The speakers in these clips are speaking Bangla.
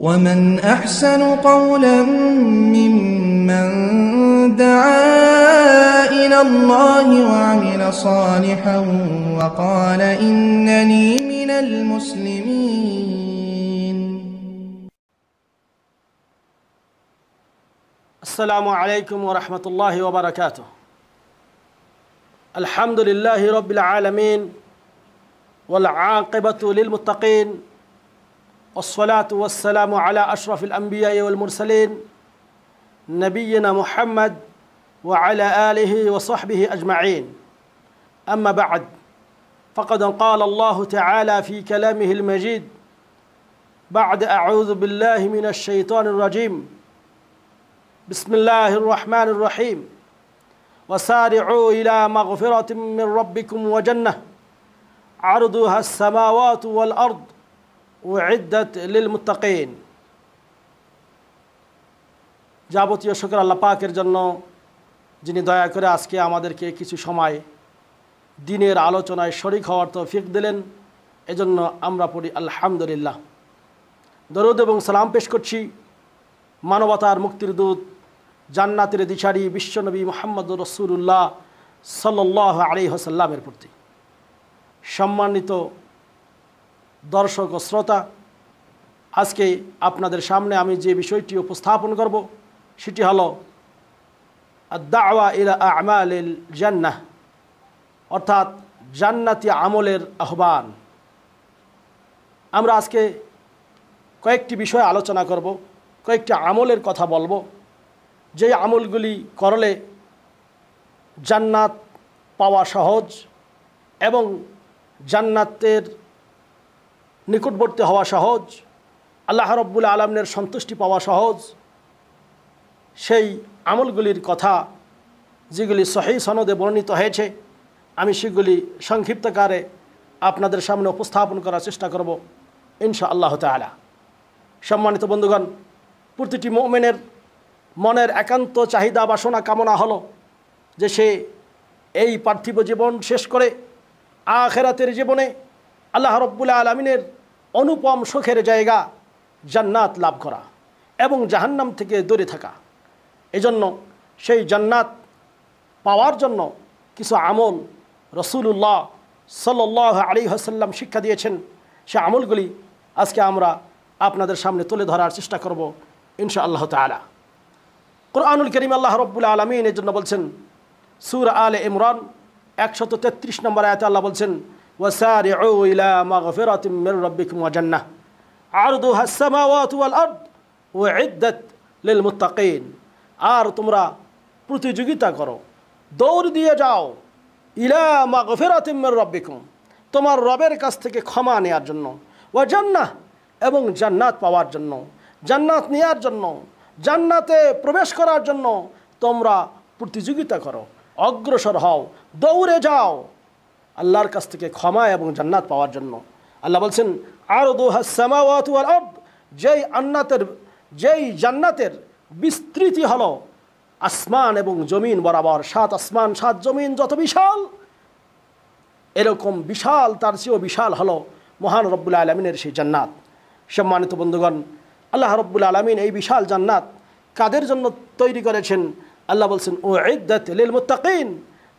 ومن أحسن قولا ممن دعا إلى الله وعمل صالحا وقال إنني من المسلمين السلام عليكم ورحمة الله وبركاته الحمد لله رب العالمين والعاقبة للمتقين والصلاة والسلام على أشرف الأنبياء والمرسلين نبينا محمد وعلى آله وصحبه أجمعين أما بعد فقد قال الله تعالى في كلامه المجيد بعد أعوذ بالله من الشيطان الرجيم بسم الله الرحمن الرحيم وسارعوا إلى مغفرة من ربكم وجنة عرضها السماوات والأرض উদ্দাত লিল মুতাকিন যাবতীয় শুকর আল্লাহ পাকের জন্য যিনি দয়া করে আজকে আমাদেরকে কিছু সময় দিনের আলোচনায় শরিক হওয়ার তৌফিক দিলেন এজন্য আমরা পড়ি আলহামদুলিল্লাহ দরুদ এবং সালাম পেশ করছি মানবতার মুক্তির দূত জান্নাতের দিশারি বিশ্বনবী মোহাম্মদ রসুল্লাহ সাল্লাহ আলী হাসাল্লামের প্রতি সম্মানিত দর্শক ও শ্রোতা আজকে আপনাদের সামনে আমি যে বিষয়টি উপস্থাপন করব সেটি হলো দাওয়া ইলা আমাল জান্নাহ অর্থাৎ জান্নাতি আমলের আহ্বান আমরা আজকে কয়েকটি বিষয়ে আলোচনা করব কয়েকটি আমলের কথা বলবো যে আমলগুলি করলে জান্নাত পাওয়া সহজ এবং জান্নাতের নিকটবর্তী হওয়া সহজ আল্লাহ রব্বুল আলমনের সন্তুষ্টি পাওয়া সহজ সেই আমলগুলির কথা যেগুলি সহি সনদে বর্ণিত হয়েছে আমি সেগুলি সংক্ষিপ্তকারে আপনাদের সামনে উপস্থাপন করার চেষ্টা করব ইনশা আল্লাহ তালা সম্মানিত বন্ধুগণ প্রতিটি মোমেনের মনের একান্ত চাহিদা বাসনা কামনা হলো যে সে এই পার্থিব জীবন শেষ করে আখেরাতের জীবনে আল্লাহ রব্বুল আলমিনের অনুপম সুখের জায়গা জান্নাত লাভ করা এবং জাহান্নাম থেকে দূরে থাকা এজন্য সেই জান্নাত পাওয়ার জন্য কিছু আমল রসুল্লাহ সাল আলী হাসাল্লাম শিক্ষা দিয়েছেন সে আমলগুলি আজকে আমরা আপনাদের সামনে তুলে ধরার চেষ্টা করব ইনশা আল্লাহ তালা কোরআনুল করিম আল্লাহ রব্বুল আলমিন এর জন্য বলছেন সুর আল ইমরান একশত তেত্রিশ নম্বর আয়তে আল্লাহ বলছেন وسارعوا إلى مغفرة من ربكم وجنة عرضها السماوات والأرض وعدت للمتقين আর তোমরা প্রতিযোগিতা করো দৌড় দিয়ে যাও ইলা মাগফেরাতিমের রব্বিকুম তোমার রবের কাছ থেকে ক্ষমা নেওয়ার জন্য ও জান্নাহ এবং জান্নাত পাওয়ার জন্য জান্নাত নেওয়ার জন্য জান্নাতে প্রবেশ করার জন্য তোমরা প্রতিযোগিতা করো অগ্রসর হও দৌড়ে যাও আল্লাহর কাছ থেকে ক্ষমা এবং জান্নাত পাওয়ার জন্য আল্লাহ বলছেন আর দোহাসামাওয়াতুয়াল অর্দ যেই আন্নাতের যেই জান্নাতের বিস্তৃতি হলো আসমান এবং জমিন বরাবর সাত আসমান সাত জমিন যত বিশাল এরকম বিশাল তার চেয়েও বিশাল হলো মহান রব্বুল আলমিনের সেই জান্নাত সম্মানিত বন্ধুগণ আল্লাহ রব্বুল আলমিন এই বিশাল জান্নাত কাদের জন্য তৈরি করেছেন আল্লাহ বলছেন ও ইদ্দাত লিল মুত্তাকিন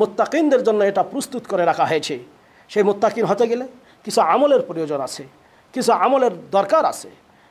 মোত্তাকিনদের জন্য এটা প্রস্তুত করে রাখা হয়েছে সেই মোত্তাকিন হতে গেলে কিছু আমলের প্রয়োজন আছে কিছু আমলের দরকার আছে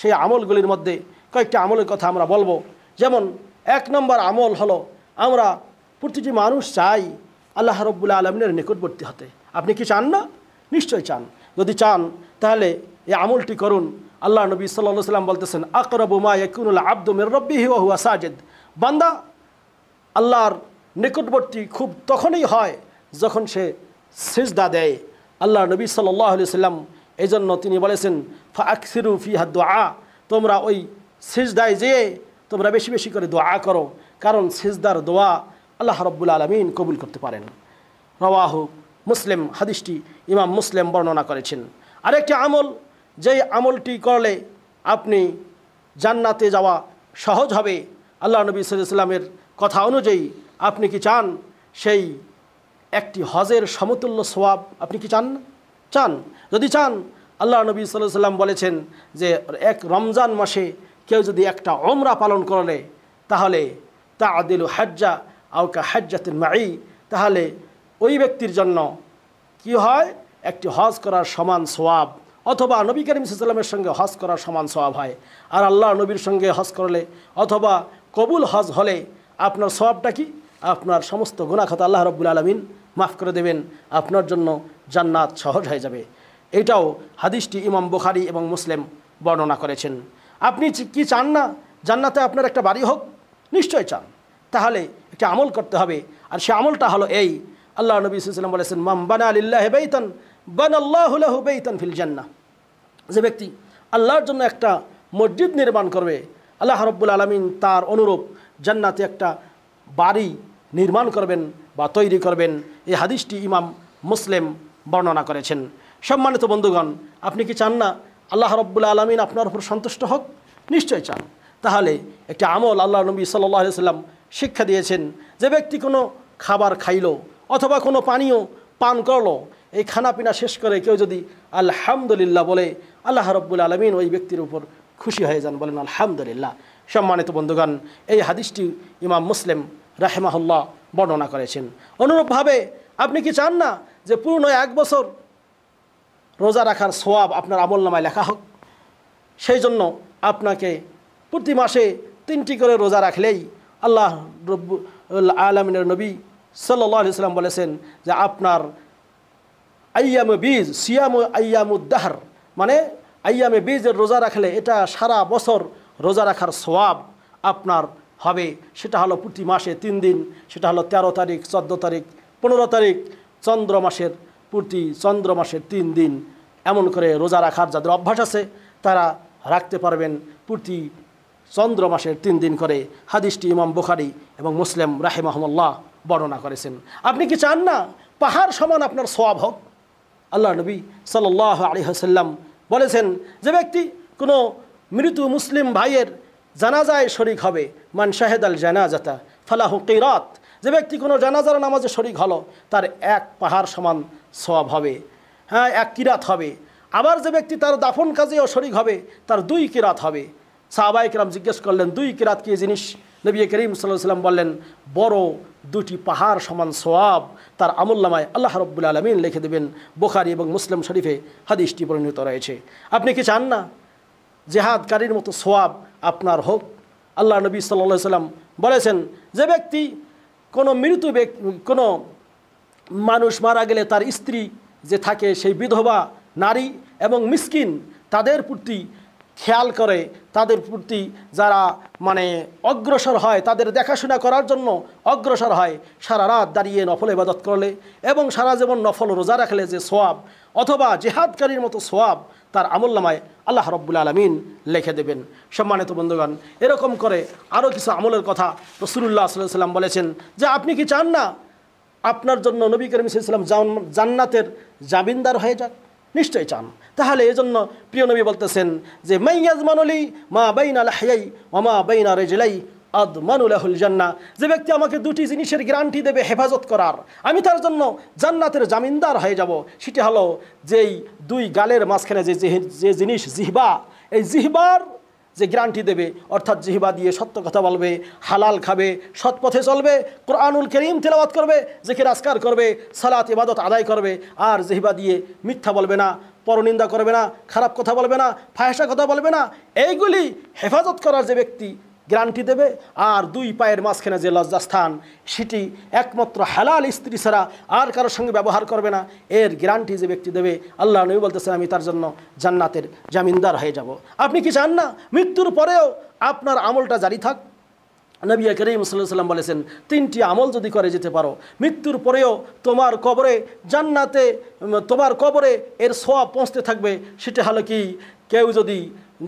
সেই আমলগুলির মধ্যে কয়েকটি আমলের কথা আমরা বলবো যেমন এক নম্বর আমল হলো আমরা প্রতিটি মানুষ চাই আল্লাহ রব্বুল্লা আলমিনের নিকটবর্তী হতে আপনি কি চান না নিশ্চয় চান যদি চান তাহলে এই আমলটি করুন আল্লাহ নবী সাল্লা সাল্লাম বলতেছেন আকরবুমা ইকুনুল আব্দুমের রব্বি হুয়া সাজেদ বান্দা আল্লাহর নিকটবর্তী খুব তখনই হয় যখন সে সিজদা দেয় আল্লাহ নবী সাল্লাহ সাল্লাম এই জন্য তিনি বলেছেন ফা আকসিরু দোয়া তোমরা ওই সিজদায় যেয়ে তোমরা বেশি বেশি করে দোয়া করো কারণ সিজদার দোয়া আল্লাহ রব্বুল আলমিন কবুল করতে পারেন রওয়াহু মুসলিম হাদিসটি ইমাম মুসলিম বর্ণনা করেছেন আরেকটি আমল যেই আমলটি করলে আপনি জান্নাতে যাওয়া সহজ হবে আল্লাহ নবী সাল্লামের কথা অনুযায়ী আপনি কি চান সেই একটি হজের সমতুল্য সোয়াব আপনি কি চান চান যদি চান আল্লাহ নবী সাল্লাহ সাল্লাম বলেছেন যে এক রমজান মাসে কেউ যদি একটা অমরা পালন করলে তাহলে তা আদিল হাজ্জা আউকা হাজ্জাতিন মাই তাহলে ওই ব্যক্তির জন্য কি হয় একটি হজ করার সমান সোয়াব অথবা নবী করিম সাল্লামের সঙ্গে হজ করার সমান সোয়াব হয় আর আল্লাহ নবীর সঙ্গে হজ করলে অথবা কবুল হজ হলে আপনার সোয়াবটা কি আপনার সমস্ত গুণাখতা আল্লাহ রব্বুল আলমিন মাফ করে দেবেন আপনার জন্য জান্নাত সহজ হয়ে যাবে এটাও হাদিসটি ইমাম বুখারি এবং মুসলিম বর্ণনা করেছেন আপনি কি চান না জান্নাতে আপনার একটা বাড়ি হোক নিশ্চয় চান তাহলে একটি আমল করতে হবে আর সে আমলটা হলো এই আল্লাহ নবী বলেছেন মাম বানা আলিল্লাহ বেতন বান আল্লাহ বেতন ফিল জান্না যে ব্যক্তি আল্লাহর জন্য একটা মসজিদ নির্মাণ করবে আল্লাহ রব্বুল আলমিন তার অনুরূপ জান্নাতে একটা বাড়ি নির্মাণ করবেন বা তৈরি করবেন এই হাদিসটি ইমাম মুসলিম বর্ণনা করেছেন সম্মানিত বন্ধুগণ আপনি কি চান না আল্লাহ রব্বুল আলমিন আপনার উপর সন্তুষ্ট হোক নিশ্চয় চান তাহলে একটি আমল আল্লাহ নবী সাল্লি সাল্লাম শিক্ষা দিয়েছেন যে ব্যক্তি কোনো খাবার খাইল অথবা কোনো পানীয় পান করল এই খানাপিনা শেষ করে কেউ যদি আলহামদুলিল্লাহ বলে আল্লাহ রব্বুল আলমিন ওই ব্যক্তির উপর খুশি হয়ে যান বলেন আলহামদুলিল্লাহ সম্মানিত বন্ধুগণ এই হাদিসটি ইমাম মুসলিম রাহেমাহুল্লাহ বর্ণনা করেছেন অনুরূপভাবে আপনি কি চান না যে পুরনো এক বছর রোজা রাখার সোয়াব আপনার আমল নামায় লেখা হোক সেই জন্য আপনাকে প্রতি মাসে তিনটি করে রোজা রাখলেই আল্লাহ রব্বুল আলমিনের নবী সাল্লি সাল্লাম বলেছেন যে আপনার আইয়াম বীজ সিয়াম আইয়ামুদ্দাহার মানে আইয়ামে বীজের রোজা রাখলে এটা সারা বছর রোজা রাখার সোয়াব আপনার হবে সেটা হলো প্রতি মাসে তিন দিন সেটা হলো ১৩ তারিখ ১৪ তারিখ পনেরো তারিখ চন্দ্র মাসের প্রতি চন্দ্র মাসের তিন দিন এমন করে রোজা রাখার যাদের অভ্যাস আছে তারা রাখতে পারবেন প্রতি চন্দ্র মাসের তিন দিন করে হাদিসটি ইমাম বুখারি এবং মুসলিম রাহেমাহমল্লাহ বর্ণনা করেছেন আপনি কি চান না পাহাড় সমান আপনার সোয়াব হোক আল্লাহ নবী সাল্লাহ আলী হাসাল্লাম বলেছেন যে ব্যক্তি কোনো মৃত মুসলিম ভাইয়ের জানাজায় শরিক হবে মান শাহেদ আল জানাজাতা ফালাহু কিরাত যে ব্যক্তি কোনো জানাজার নামাজে শরিক হলো তার এক পাহাড় সমান সব হবে হ্যাঁ এক কিরাত হবে আবার যে ব্যক্তি তার দাফন কাজেও শরিক হবে তার দুই কিরাত হবে সাহাবাই কিরাম জিজ্ঞেস করলেন দুই কিরাত কি জিনিস নবী করিম সাল্লাম বললেন বড় দুটি পাহাড় সমান সোয়াব তার আমুল্লামায় আল্লাহ রব্বুল আলমিন লিখে দেবেন বোখারি এবং মুসলিম শরীফে হাদিসটি পরিণত রয়েছে আপনি কি চান না জেহাদকারীর মতো সোয়াব আপনার হোক আল্লাহ নবী সাল্লা সাল্লাম বলেছেন যে ব্যক্তি কোনো মৃত ব্যক্তি কোনো মানুষ মারা গেলে তার স্ত্রী যে থাকে সেই বিধবা নারী এবং মিসকিন তাদের প্রতি খেয়াল করে তাদের প্রতি যারা মানে অগ্রসর হয় তাদের দেখাশোনা করার জন্য অগ্রসর হয় সারা রাত দাঁড়িয়ে নফল ইবাদত করলে এবং সারা জীবন নফল রোজা রাখলে যে সোয়াব অথবা জেহাদকারীর মতো সোয়াব তার আমল্লামায় আল্লাহ রব্বুল আলমিন লেখে দেবেন সম্মানিত বন্ধুগণ এরকম করে আরও কিছু আমলের কথা রসুল্লাহ সাল্লাম বলেছেন যে আপনি কি চান না আপনার জন্য নবী করিম সাল্লাম জান্নাতের জামিনদার হয়ে যাক নিশ্চয় চান তাহলে এজন্য প্রিয় নবী বলতেছেন যে মাইয়াজ মানুলি মা বাইনা লাহাই ও মা বাইনা রেজলাই আদমানুল্লাহুল জান্না যে ব্যক্তি আমাকে দুটি জিনিসের গ্যারান্টি দেবে হেফাজত করার আমি তার জন্য জান্নাতের জামিনদার হয়ে যাব সেটি হলো যেই দুই গালের মাঝখানে যে যে জিনিস জিহবা এই জিহবার যে গ্যারান্টি দেবে অর্থাৎ জিহিবা দিয়ে সত্য কথা বলবে হালাল খাবে সৎ পথে চলবে কোরআনুল করিম তেলাবাদ করবে জেখের আসকার করবে সালাত ইবাদত আদায় করবে আর জিহিবা দিয়ে মিথ্যা বলবে না পরনিন্দা করবে না খারাপ কথা বলবে না ফায়সা কথা বলবে না এইগুলি হেফাজত করার যে ব্যক্তি গ্যারান্টি দেবে আর দুই পায়ের মাঝখানে যে লজ্জাস্থান সেটি একমাত্র হালাল স্ত্রী ছাড়া আর কারোর সঙ্গে ব্যবহার করবে না এর গ্যারান্টি যে ব্যক্তি দেবে আল্লাহ নবী বলতেছেন আমি তার জন্য জান্নাতের জামিনদার হয়ে যাব আপনি কি চান না মৃত্যুর পরেও আপনার আমলটা জারি থাক নবী করিম সাল্লাম বলেছেন তিনটি আমল যদি করে যেতে পারো মৃত্যুর পরেও তোমার কবরে জান্নাতে তোমার কবরে এর সোয়া পৌঁছতে থাকবে সেটা হলো কি কেউ যদি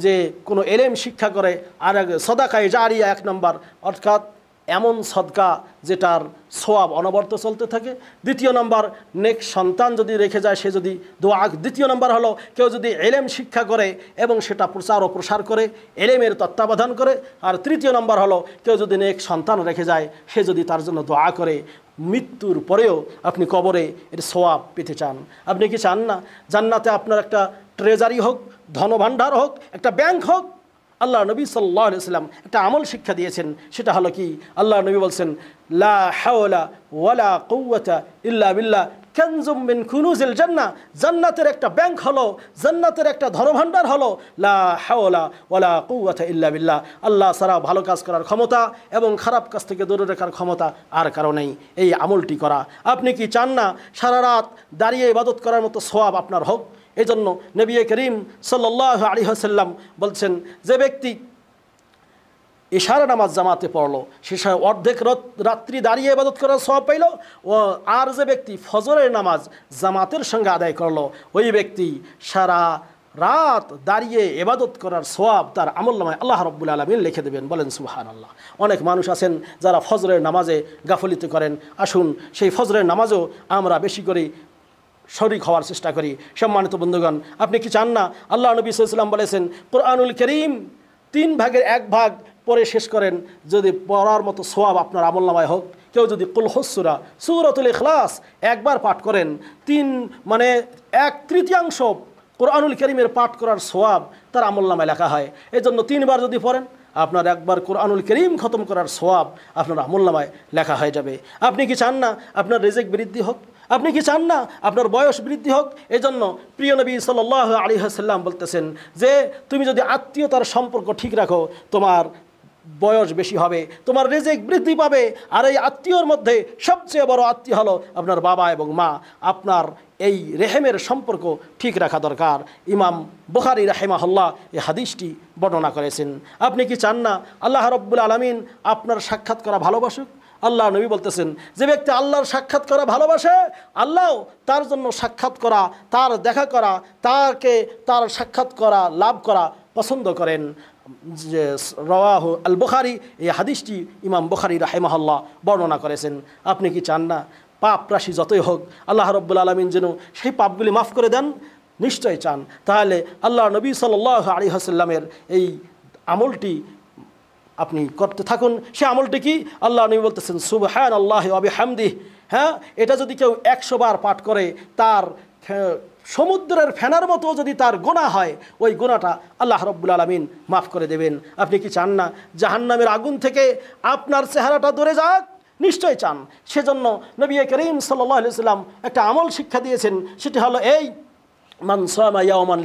যে কোনো এলেম শিক্ষা করে আর এক সদাকায় জারিয়া এক নম্বর অর্থাৎ এমন সদকা যেটার সোয়াব অনবর্ত চলতে থাকে দ্বিতীয় নম্বর নেক সন্তান যদি রেখে যায় সে যদি দোয়া দ্বিতীয় নম্বর হলো কেউ যদি এলেম শিক্ষা করে এবং সেটা প্রচার ও প্রসার করে এলেমের তত্ত্বাবধান করে আর তৃতীয় নম্বর হলো কেউ যদি নেক সন্তান রেখে যায় সে যদি তার জন্য দোয়া করে মৃত্যুর পরেও আপনি কবরে এর সোয়াব পেতে চান আপনি কি চান না জান্নাতে আপনার একটা ট্রেজারি হোক ধনভাণ্ডার হোক একটা ব্যাংক হোক আল্লাহ নবী সাল্লাহ সাল্লাম একটা আমল শিক্ষা দিয়েছেন সেটা হলো কি আল্লাহ নবী বলছেন লা হাওলা ওয়ালা কৌয়াতা ইল্লা বিল্লা কেনজুম বিন জান্না জান্নাতের একটা ব্যাংক হলো জান্নাতের একটা ধনভাণ্ডার হলো লা হাওলা ওয়ালা কৌয়াথা ইল্লা বিল্লা আল্লাহ সারা ভালো কাজ করার ক্ষমতা এবং খারাপ কাজ থেকে দূরে রাখার ক্ষমতা আর কারণেই এই আমলটি করা আপনি কি চান না সারা রাত দাঁড়িয়ে ইবাদত করার মতো সোয়াব আপনার হোক এজন্য নবী করিম সাল্লাহ আলী হাসাল্লাম বলছেন যে ব্যক্তি ইশারা নামাজ জামাতে পড়লো সে অর্ধেক রাত্রি দাঁড়িয়ে ইবাদত করার সব পাইল ও আর যে ব্যক্তি ফজরের নামাজ জামাতের সঙ্গে আদায় করলো ওই ব্যক্তি সারা রাত দাঁড়িয়ে এবাদত করার সোয়াব তার আমল নামায় আল্লাহ রব্বুল আলমিন লিখে দেবেন বলেন সুহান আল্লাহ অনেক মানুষ আছেন যারা ফজরের নামাজে গাফলিত করেন আসুন সেই ফজরের নামাজও আমরা বেশি করে শরিক হওয়ার চেষ্টা করি সম্মানিত বন্ধুগণ আপনি কি চান না আল্লাহ নবী সাল্লাম বলেছেন কোরআনুল করিম তিন ভাগের এক ভাগ পরে শেষ করেন যদি পড়ার মতো সোয়াব আপনার আমলনামায় হোক কেউ যদি কুলহসুরা সুরতুল ইখলাস একবার পাঠ করেন তিন মানে এক তৃতীয়াংশ কোরআনুল করিমের পাঠ করার সোয়াব তার আমলনামায় লেখা হয় এই জন্য তিনবার যদি পড়েন আপনার একবার কোরআনুল করিম খতম করার সোয়াব আপনার আমলনামায় লেখা হয়ে যাবে আপনি কি চান না আপনার রেজেক বৃদ্ধি হোক আপনি কি চান না আপনার বয়স বৃদ্ধি হোক এজন্য প্রিয় নবী সাল আলী হাসাল্লাম বলতেছেন যে তুমি যদি আত্মীয়তার সম্পর্ক ঠিক রাখো তোমার বয়স বেশি হবে তোমার রেজেক বৃদ্ধি পাবে আর এই আত্মীয়র মধ্যে সবচেয়ে বড় আত্মীয় হলো আপনার বাবা এবং মা আপনার এই রেহেমের সম্পর্ক ঠিক রাখা দরকার ইমাম বুখারি রাহেমাহল্লা এই হাদিসটি বর্ণনা করেছেন আপনি কি চান না আল্লাহ রব্বুল আলমিন আপনার সাক্ষাৎ করা ভালোবাসুক আল্লাহ নবী বলতেছেন যে ব্যক্তি আল্লাহর সাক্ষাৎ করা ভালোবাসে আল্লাহ তার জন্য সাক্ষাৎ করা তার দেখা করা তাকে তার সাক্ষাৎ করা লাভ করা পছন্দ করেন যে রওয়াহ আল বুখারি এই হাদিসটি ইমাম বুখারি রাহেমাহল্লা বর্ণনা করেছেন আপনি কি চান না পাপ রাশি যতই হোক আল্লাহ রব্বুল আলমিন যেন সেই পাপগুলি মাফ করে দেন নিশ্চয় চান তাহলে আল্লাহ নবী সাল আলী হাসাল্লামের এই আমলটি আপনি করতে থাকুন সে আমলটি কি আল্লাহ নবী বলতেছেন সুবহান আল্লাহ আবি হামদি হ্যাঁ এটা যদি কেউ একশো বার পাঠ করে তার হ্যাঁ, সমুদ্রের ফেনার মতো যদি তার গোনা হয় ওই গোনাটা আল্লাহ রব্বুল আলমিন মাফ করে দেবেন আপনি কি চান না জাহান্নামের আগুন থেকে আপনার চেহারাটা দূরে যাক নিশ্চয় চান সেজন্য নবী করিম সাল্লি সাল্লাম একটা আমল শিক্ষা দিয়েছেন সেটি হলো এই মানসামা ইয়ামান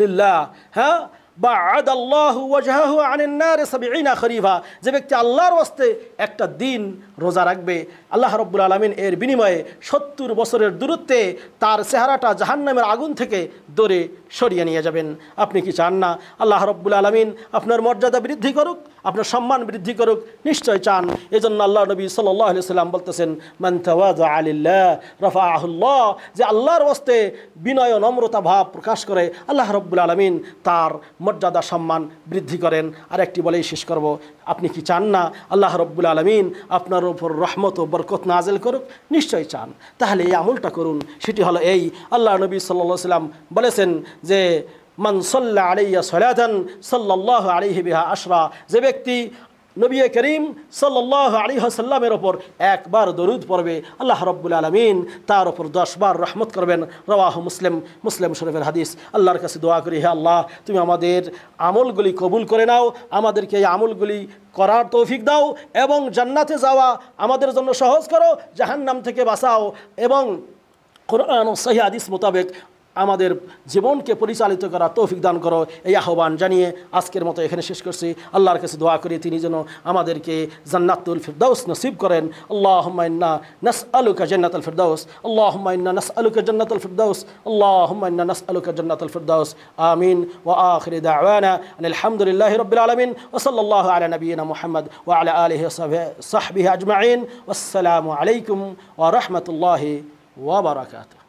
লিল্লাহ হ্যাঁ বা আদ আল্লাহ ওয়াজাহু আনেন্নার সাবিনা খরিফা যে ব্যক্তি আল্লাহর ওয়াস্তে একটা দিন রোজা রাখবে আল্লাহ রব্বুল আলমিন এর বিনিময়ে সত্তর বছরের দূরত্বে তার চেহারাটা জাহান্নামের আগুন থেকে দৌড়ে সরিয়ে নিয়ে যাবেন আপনি কি চান না আল্লাহ রব্বুল আলমিন আপনার মর্যাদা বৃদ্ধি করুক আপনার সম্মান বৃদ্ধি করুক নিশ্চয় চান এজন্য আল্লাহ নবী সাল্লাম বলতেছেন মান্তাওয়াজা আলিল্লাহ রফা আহুল্লাহ যে আল্লাহর ওস্তে বিনয় নম্রতা ভাব প্রকাশ করে আল্লাহ রব্বুল আলমিন তার মর্যাদা সম্মান বৃদ্ধি করেন আর একটি বলেই শেষ করব আপনি কি চান না আল্লাহ রব্বুল আলমিন আপনার ওপর রহমত ও বরকত নাজেল করুক নিশ্চয় চান তাহলে এই আমলটা করুন সেটি হলো এই আল্লাহ নবী সাল্লাহ সাল্লাম বলেছেন যে মনসল্লা আলাইয়া সলাতন সাল্লাহ আলিহি বিহা আশরা যে ব্যক্তি নবী করিম সাল্লাহ আলী হাসাল্লামের ওপর একবার দরুদ পড়বে আল্লাহ রব্বুল আলমিন তার ওপর দশবার রহমত করবেন রওয়াহ মুসলিম মুসলিম শরীফের হাদিস আল্লাহর কাছে দোয়া করি হে আল্লাহ তুমি আমাদের আমলগুলি কবুল করে নাও আমাদেরকে এই আমলগুলি করার তৌফিক দাও এবং জান্নাতে যাওয়া আমাদের জন্য সহজ করো জাহান্নাম থেকে বাঁচাও এবং কোরআন সহি মোতাবেক আমাদের জীবনকে পরিচালিত করা তৌফিক দান করো এই আহ্বান জানিয়ে আজকের মতো এখানে শেষ করছি আল্লাহর কাছে দোয়া করি তিনি যেন আমাদেরকে জান্নাতুল ফিরদাউস নসিব করেন আল্লাহ হুমাইন্না নাস আলুকা জন্নাতুল ফিরদাউস আল্লাহ হুমাইন্না নাস আলুকা জন্নাতুল ফিরদাউস আল্লাহ হুমাইন্না নাস আলুকা জন্নাতুল ফিরদাউস আমিন ওয়া আখির দাওয়ানা আলহামদুলিল্লাহি রাব্বিল আলামিন ওয়া সাল্লাল্লাহু আলা নবিয়িনা মুহাম্মদ ওয়া আলা আলিহি ওয়া সাহবিহি আজমাইন আসসালামু আলাইকুম ওয়া রাহমাতুল্লাহি ওয়া বারাকাতুহু